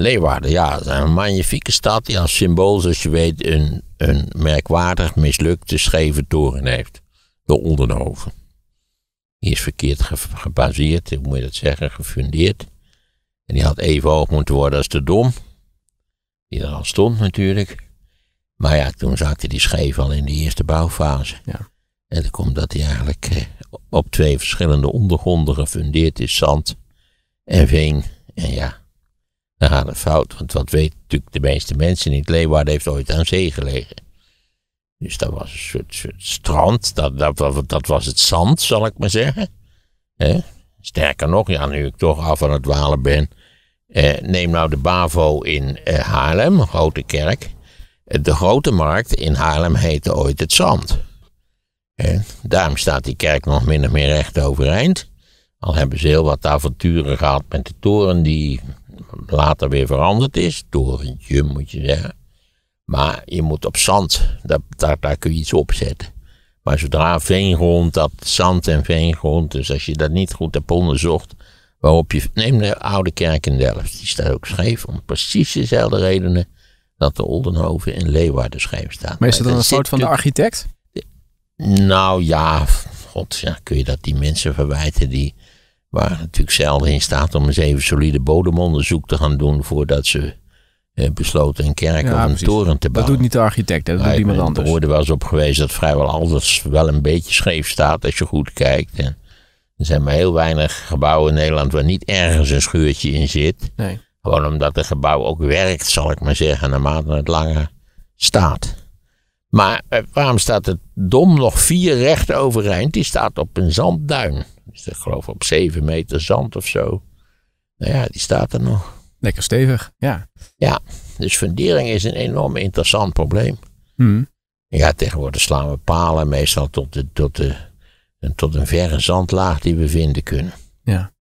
Leeuwarden, ja, een magnifieke stad die als symbool, zoals je weet, een, een merkwaardig mislukte scheve toren heeft. De Onderhoven. Die is verkeerd gebaseerd, hoe moet je dat zeggen, gefundeerd. En die had even hoog moeten worden als de Dom. Die er al stond natuurlijk. Maar ja, toen zakte die scheef al in de eerste bouwfase. Ja. En dan komt dat hij eigenlijk eh, op twee verschillende ondergronden gefundeerd is. Zand en veen. En ja, dan gaat het fout, want wat weten natuurlijk de meeste mensen niet. Leeuwarden heeft ooit aan zee gelegen. Dus dat was een soort, strand, dat, dat, dat, was het zand, zal ik maar zeggen. Sterker nog, ja, nu ik toch af aan het dwalen ben. Eh, neem nou de BAVO in eh, Haarlem, grote kerk. Eh, de grote markt in Haarlem heette ooit het Zand. daarom staat die kerk nog min of meer recht overeind. Al hebben ze heel wat avonturen gehad met de toren die later weer veranderd is, door een jum, moet je zeggen. Maar je moet op zand, daar, daar, daar kun je iets op zetten. Maar zodra veengrond, dat zand en veengrond, dus als je dat niet goed hebt onderzocht, waarop je, neem de oude kerk in Delft, die staat ook scheef om precies dezelfde redenen dat de Oldenhoven in Leeuwarden scheef staat. Maar is dat dan een soort van de architect? Nou ja, god, ja, kun je dat die mensen verwijten die waren natuurlijk zelden in staat om eens even solide bodemonderzoek te gaan doen voordat ze eh, besloten een kerk of een toren te bouwen. Dat doet niet de architect, dat doet iemand anders. Er worden wel eens op geweest dat vrijwel alles wel een beetje scheef staat als je goed kijkt. En er zijn maar heel weinig gebouwen in Nederland waar niet ergens een schuurtje in zit. Nee. Gewoon omdat het gebouw ook werkt, zal ik maar zeggen, naarmate het langer staat. Maar eh, waarom staat het dom nog vier recht overeind? Die staat op een zandduin. Dus ik geloof op zeven meter zand of zo. Nou ja, die staat er nog. Lekker stevig, ja. Ja, dus fundering is een enorm interessant probleem. Hmm. Ja, tegenwoordig slaan we palen meestal tot, de, tot, de, tot een verre zandlaag die we vinden kunnen. Ja.